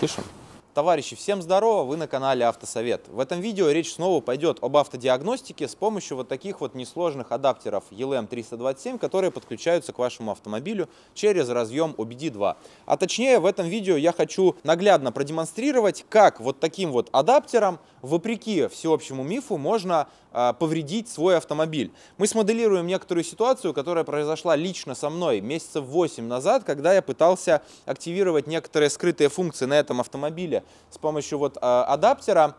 Пишем. Товарищи, всем здорово, вы на канале Автосовет. В этом видео речь снова пойдет об автодиагностике с помощью вот таких вот несложных адаптеров ELM327, которые подключаются к вашему автомобилю через разъем OBD2. А точнее, в этом видео я хочу наглядно продемонстрировать, как вот таким вот адаптером, вопреки всеобщему мифу, можно а, повредить свой автомобиль. Мы смоделируем некоторую ситуацию, которая произошла лично со мной месяцев 8 назад, когда я пытался активировать некоторые скрытые функции на этом автомобиле с помощью вот а, адаптера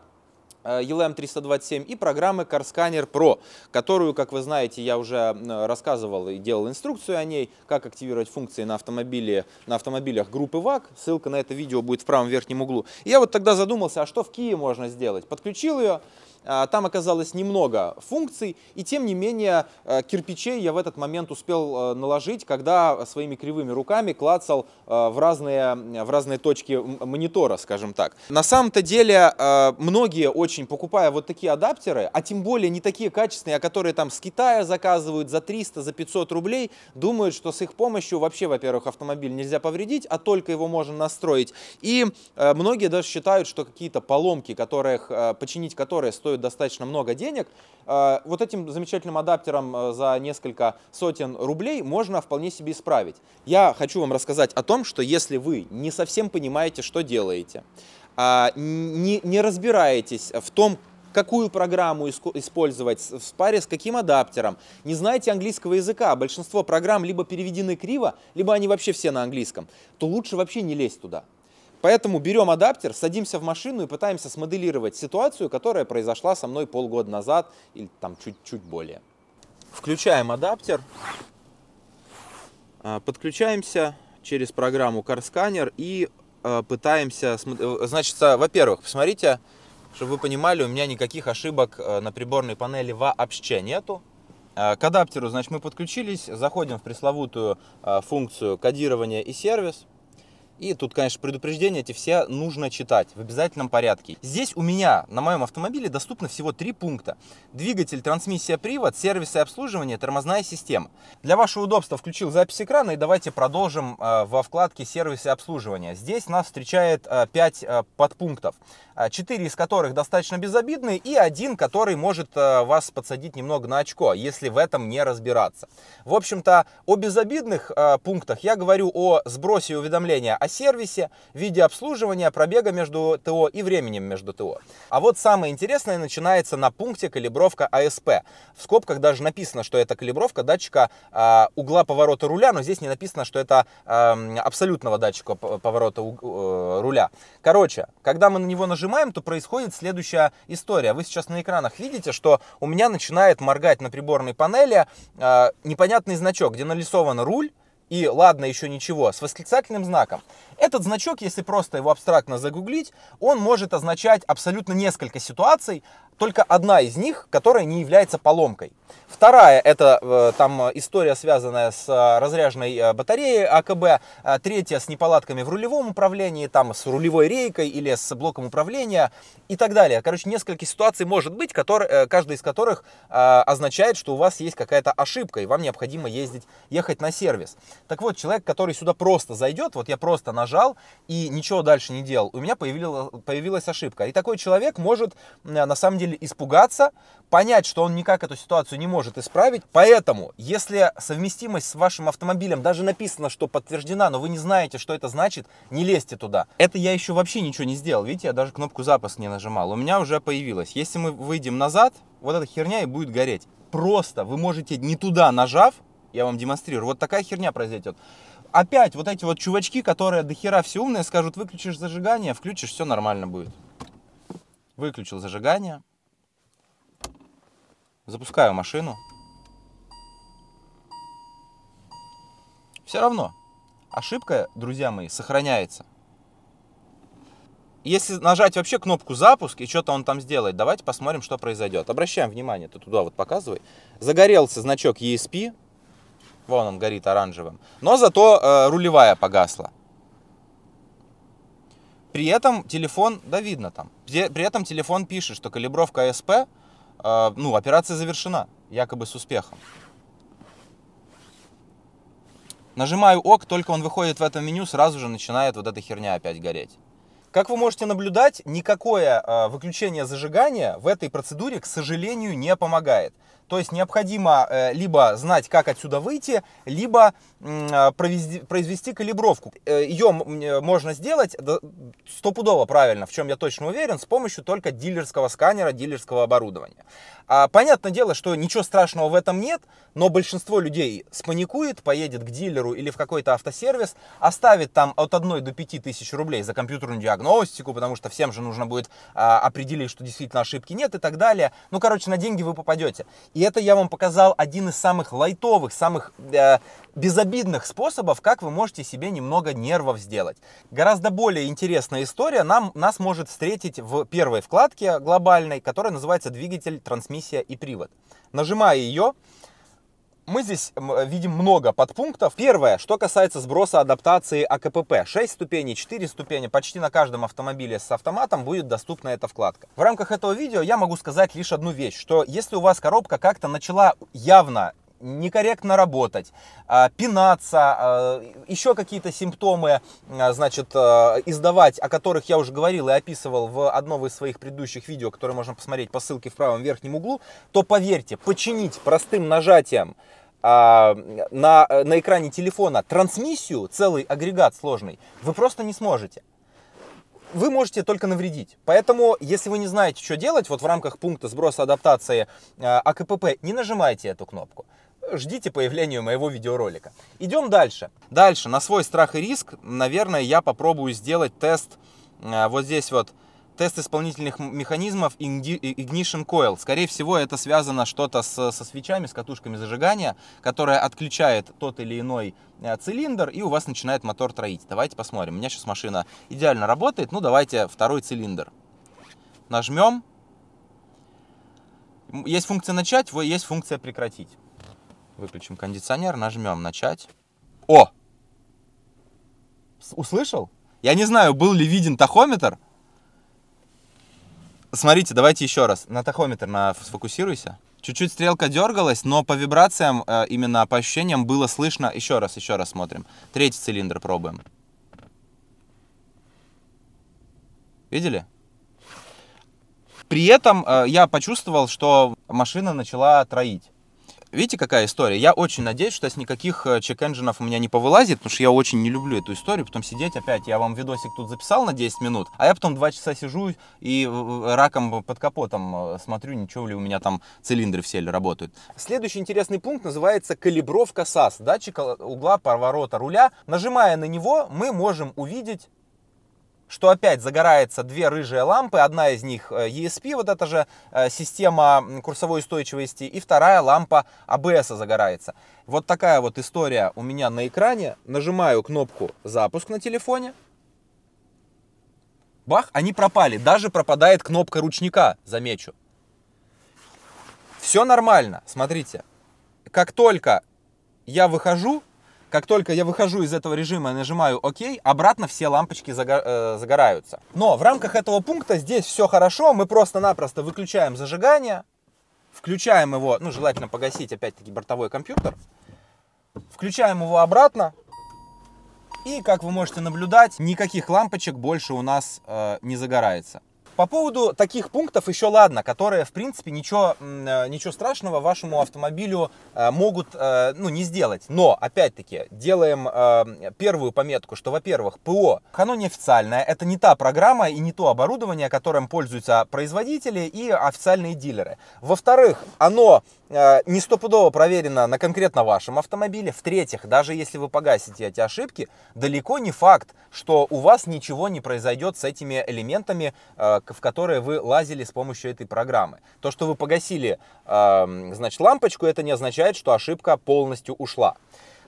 а, ELM327 и программы CarScanner Pro, которую, как вы знаете, я уже рассказывал и делал инструкцию о ней, как активировать функции на, автомобиле, на автомобилях группы ВАК. Ссылка на это видео будет в правом верхнем углу. И я вот тогда задумался, а что в Киеве можно сделать? Подключил ее, а, там оказалось немного функций, и тем не менее а, кирпичей я в этот момент успел а, наложить, когда своими кривыми руками клацал в разные, в разные точки монитора, скажем так. На самом-то деле многие очень, покупая вот такие адаптеры, а тем более не такие качественные, а которые там с Китая заказывают за 300, за 500 рублей, думают, что с их помощью вообще, во-первых, автомобиль нельзя повредить, а только его можно настроить. И многие даже считают, что какие-то поломки, которых, починить которые стоят стоит достаточно много денег. Э, вот этим замечательным адаптером э, за несколько сотен рублей можно вполне себе исправить. Я хочу вам рассказать о том, что если вы не совсем понимаете, что делаете, а, не, не разбираетесь в том, какую программу использовать в паре с каким адаптером. Не знаете английского языка, большинство программ либо переведены криво, либо они вообще все на английском, то лучше вообще не лезть туда. Поэтому берем адаптер, садимся в машину и пытаемся смоделировать ситуацию, которая произошла со мной полгода назад или там чуть-чуть более. Включаем адаптер, а, подключаемся через программу CarScanner и а, пытаемся... Э, значит, во-первых, посмотрите, чтобы вы понимали, у меня никаких ошибок э, на приборной панели вообще нету. А, к адаптеру, значит, мы подключились, заходим в пресловутую функцию кодирования и сервис – и тут, конечно, предупреждения эти все нужно читать в обязательном порядке. Здесь у меня на моем автомобиле доступно всего три пункта. Двигатель, трансмиссия, привод, сервис и обслуживание, тормозная система. Для вашего удобства включил запись экрана и давайте продолжим э, во вкладке сервис и обслуживание. Здесь нас встречает 5 э, э, подпунктов, 4 из которых достаточно безобидные и один, который может вас подсадить немного на очко, если в этом не разбираться. В общем-то, о безобидных пунктах я говорю о сбросе уведомления о сервисе, виде обслуживания, пробега между ТО и временем между ТО. А вот самое интересное начинается на пункте калибровка АСП. В скобках даже написано, что это калибровка датчика э, угла поворота руля, но здесь не написано, что это э, абсолютного датчика поворота э, руля. Короче, когда мы на него нажимаем, то происходит следующая история. Вы сейчас на экранах видите, что у меня начинает моргать на приборной панели э, непонятный значок, где нарисован руль, и ладно, еще ничего, с восклицательным знаком. Этот значок, если просто его абстрактно загуглить, он может означать абсолютно несколько ситуаций, только одна из них, которая не является поломкой. Вторая, это э, там э, история, связанная с э, разряженной батареей АКБ. Третья, с неполадками в рулевом управлении, там с рулевой рейкой или с блоком управления и так далее. Короче, несколько ситуаций может быть, которые, каждая из которых означает, что у вас есть какая-то ошибка, и вам необходимо ездить, ехать на сервис. Так вот, человек, который сюда просто зайдет, вот я просто нажал и ничего дальше не делал, у меня появилась, появилась ошибка. И такой человек может э, на самом деле испугаться, понять, что он никак эту ситуацию не может исправить. Поэтому, если совместимость с вашим автомобилем даже написано, что подтверждена, но вы не знаете, что это значит, не лезьте туда. Это я еще вообще ничего не сделал. Видите, я даже кнопку запуск не нажимал. У меня уже появилось. Если мы выйдем назад, вот эта херня и будет гореть. Просто вы можете не туда нажав, я вам демонстрирую. Вот такая херня произойдет. Опять вот эти вот чувачки, которые дохера хера все умные, скажут, выключишь зажигание, включишь, все нормально будет. Выключил зажигание. Запускаю машину. Все равно ошибка, друзья мои, сохраняется. Если нажать вообще кнопку запуск и что-то он там сделает, давайте посмотрим, что произойдет. Обращаем внимание, ты туда вот показывай. Загорелся значок ESP, Вон он горит оранжевым. Но зато э, рулевая погасла. При этом телефон, да видно там, при, этом телефон пишет, что калибровка СП, э, ну, операция завершена, якобы с успехом. Нажимаю ОК, только он выходит в это меню, сразу же начинает вот эта херня опять гореть. Как вы можете наблюдать, никакое э, выключение зажигания в этой процедуре, к сожалению, не помогает. То есть необходимо э, либо знать, как отсюда выйти, либо э, провести, произвести калибровку. Э, Ее можно сделать стопудово правильно, в чем я точно уверен, с помощью только дилерского сканера, дилерского оборудования. А, понятное дело, что ничего страшного в этом нет, но большинство людей спаникует, поедет к дилеру или в какой-то автосервис, оставит там от 1 до 5 тысяч рублей за компьютерную диагностику, потому что всем же нужно будет а, определить, что действительно ошибки нет и так далее. Ну, короче, на деньги вы попадете. И это я вам показал один из самых лайтовых, самых э, безобидных способов, как вы можете себе немного нервов сделать. Гораздо более интересная история нам, нас может встретить в первой вкладке глобальной, которая называется «Двигатель, трансмиссия и привод». Нажимая ее, мы здесь видим много подпунктов. Первое, что касается сброса адаптации АКПП. 6 ступеней, 4 ступени, почти на каждом автомобиле с автоматом будет доступна эта вкладка. В рамках этого видео я могу сказать лишь одну вещь, что если у вас коробка как-то начала явно некорректно работать, а, пинаться, а, еще какие-то симптомы, а, значит, издавать, о которых я уже говорил и описывал в одном из своих предыдущих видео, которое можно посмотреть по ссылке в правом верхнем углу, то поверьте, починить простым нажатием на, на экране телефона трансмиссию, целый агрегат сложный, вы просто не сможете вы можете только навредить. Поэтому, если вы не знаете, что делать, вот в рамках пункта сброса адаптации АКПП, не нажимайте эту кнопку ждите появления моего видеоролика. Идем дальше. Дальше, на свой страх и риск, наверное, я попробую сделать тест э, вот здесь вот, тест исполнительных механизмов Ignition Coil. Скорее всего, это связано что-то со, со свечами, с катушками зажигания, которая отключает тот или иной э, цилиндр, и у вас начинает мотор троить. Давайте посмотрим. У меня сейчас машина идеально работает. Ну, давайте второй цилиндр. Нажмем. Есть функция начать, есть функция прекратить. Выключим кондиционер, нажмем начать. О! Услышал? Я не знаю, был ли виден тахометр. Смотрите, давайте еще раз. На тахометр на... сфокусируйся. Чуть-чуть стрелка дергалась, но по вибрациям, э, именно по ощущениям было слышно. Еще раз, еще раз смотрим. Третий цилиндр пробуем. Видели? При этом э, я почувствовал, что машина начала троить. Видите, какая история? Я очень надеюсь, что с никаких э, чек-энджинов у меня не повылазит, потому что я очень не люблю эту историю. Потом сидеть опять, я вам видосик тут записал на 10 минут, а я потом 2 часа сижу и э, э, раком под капотом смотрю, ничего ли у меня там цилиндры все ли работают. Следующий интересный пункт называется калибровка SAS, датчик угла поворота руля. Нажимая на него, мы можем увидеть что опять загорается две рыжие лампы, одна из них э, ESP, вот эта же э, система курсовой устойчивости, и вторая лампа ABS а загорается. Вот такая вот история у меня на экране. Нажимаю кнопку «Запуск» на телефоне. Бах, они пропали. Даже пропадает кнопка ручника, замечу. Все нормально, смотрите. Как только я выхожу, как только я выхожу из этого режима и нажимаю ОК, обратно все лампочки э, загораются. Но в рамках этого пункта здесь все хорошо, мы просто-напросто выключаем зажигание, включаем его, ну желательно погасить опять-таки бортовой компьютер, включаем его обратно, и как вы можете наблюдать, никаких лампочек больше у нас э, не загорается. По поводу таких пунктов еще ладно, которые, в принципе, ничего, э, ничего страшного вашему автомобилю э, могут э, ну, не сделать. Но, опять-таки, делаем первую пометку, что, во-первых, ПО, оно не официальное, это не та программа и не то оборудование, которым пользуются производители и официальные дилеры. Во-вторых, оно а, не стопудово проверено на конкретно вашем автомобиле. В-третьих, даже если вы погасите эти ошибки, далеко не факт, что у вас ничего не произойдет с этими элементами, а, в которые вы лазили с помощью этой программы. То, что вы погасили значит, лампочку, это не означает, что ошибка полностью ушла.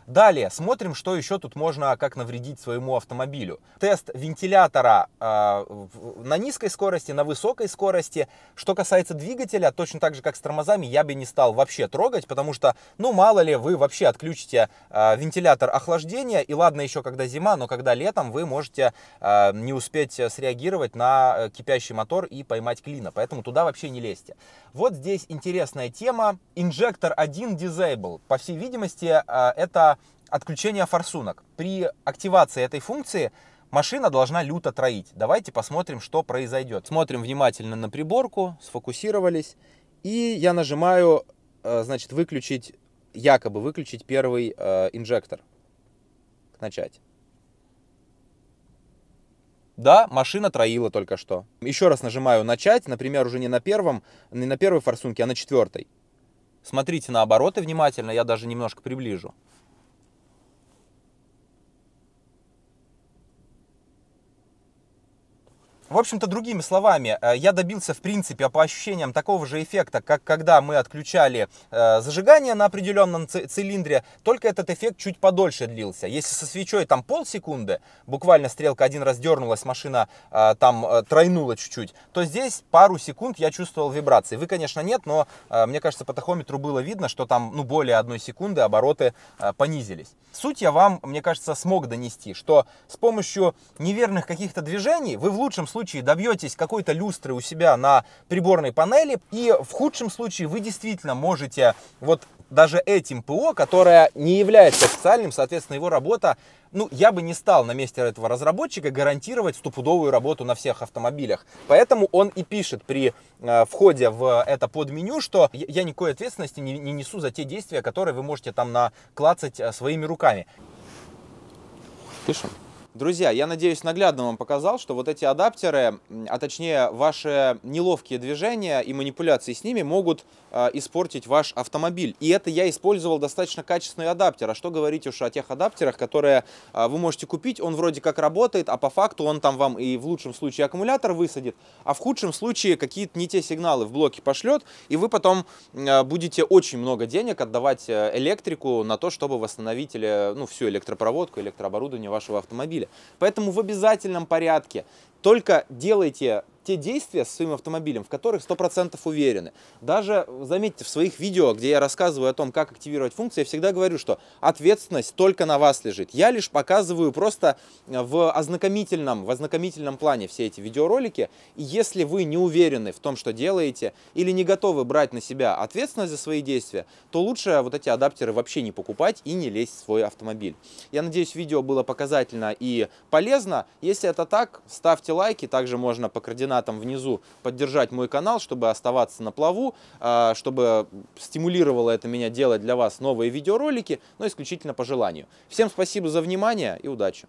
Далее смотрим, что еще тут можно а как навредить своему автомобилю. Тест вентилятора э, на низкой скорости, на высокой скорости. Что касается двигателя, точно так же, как с тормозами, я бы не стал вообще трогать, потому что, ну, мало ли, вы вообще отключите э, вентилятор охлаждения, и ладно еще, когда зима, но когда летом, вы можете э, не успеть среагировать на э, кипящий мотор и поймать клина, поэтому туда вообще не лезьте. Вот здесь интересная тема. Инжектор 1 Disable. По всей видимости, это отключение форсунок. При активации этой функции машина должна люто троить. Давайте посмотрим, что произойдет. Смотрим внимательно на приборку, сфокусировались. И я нажимаю, э, значит, выключить, якобы выключить первый э, инжектор. Начать. Да, машина троила только что. Еще раз нажимаю начать, например, уже не на первом, не на первой форсунке, а на четвертой. Смотрите на обороты внимательно, я даже немножко приближу. В общем-то, другими словами, э, я добился, в принципе, по ощущениям такого же эффекта, как когда мы отключали э, зажигание на определенном цилиндре, только этот эффект чуть подольше длился. Если со свечой там полсекунды, буквально стрелка один раз дернулась, машина э, там тройнула чуть-чуть, то здесь пару секунд я чувствовал вибрации. Вы, конечно, нет, но мне кажется, по тахометру было видно, что там ну, более одной секунды обороты понизились. Суть я вам, мне кажется, смог донести, что с помощью неверных каких-то движений вы в лучшем случае случае добьетесь какой-то люстры у себя на приборной панели, и в худшем случае вы действительно можете вот даже этим ПО, которое не является официальным, соответственно, его работа, ну, я бы не стал на месте этого разработчика гарантировать стопудовую работу на всех автомобилях. Поэтому он и пишет при э, входе в это подменю, что я никакой ответственности не, не несу за те действия, которые вы можете там наклацать э, своими руками. Пишем. Друзья, я надеюсь, наглядно вам показал, что вот эти адаптеры, а точнее ваши неловкие движения и манипуляции с ними могут э, испортить ваш автомобиль. И это я использовал достаточно качественный адаптер. А что говорить уж о тех адаптерах, которые э, вы можете купить, он вроде как работает, а по факту он там вам и в лучшем случае аккумулятор высадит, а в худшем случае какие-то не те сигналы в блоке пошлет, и вы потом э, будете очень много денег отдавать э, электрику на то, чтобы восстановить или, э, ну, всю электропроводку, электрооборудование вашего автомобиля автомобиля. Поэтому в обязательном порядке только делайте те действия с своим автомобилем, в которых 100% уверены. Даже, заметьте, в своих видео, где я рассказываю о том, как активировать функции, я всегда говорю, что ответственность только на вас лежит. Я лишь показываю просто э, в ознакомительном, в ознакомительном плане все эти видеоролики. И если вы не уверены в том, что делаете, или не готовы брать на себя ответственность за свои действия, то лучше вот эти адаптеры вообще не покупать и не лезть в свой автомобиль. Я надеюсь, видео было показательно и полезно. Если это так, ставьте лайки. Также можно по координатам донатом внизу поддержать мой канал, чтобы оставаться на плаву, а, чтобы стимулировало это меня делать для вас новые видеоролики, но исключительно по желанию. Всем спасибо за внимание и удачи!